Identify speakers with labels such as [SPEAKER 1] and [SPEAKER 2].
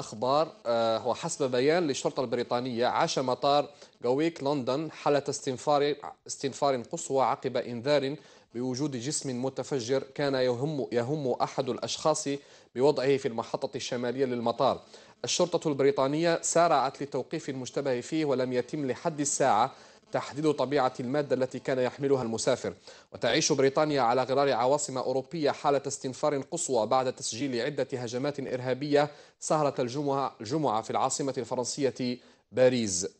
[SPEAKER 1] أخبار آه، هو حسب بيان للشرطة البريطانية عاش مطار غويك لندن حالة استنفار استنفار قصوى عقب إنذار بوجود جسم متفجر كان يهم يهم أحد الأشخاص بوضعه في المحطة الشمالية للمطار. الشرطة البريطانية سارعت لتوقيف المشتبه فيه ولم يتم لحد الساعة تحديد طبيعة المادة التي كان يحملها المسافر وتعيش بريطانيا على غرار عواصم أوروبية حالة استنفار قصوى بعد تسجيل عدة هجمات إرهابية سهرة الجمعة في العاصمة الفرنسية باريس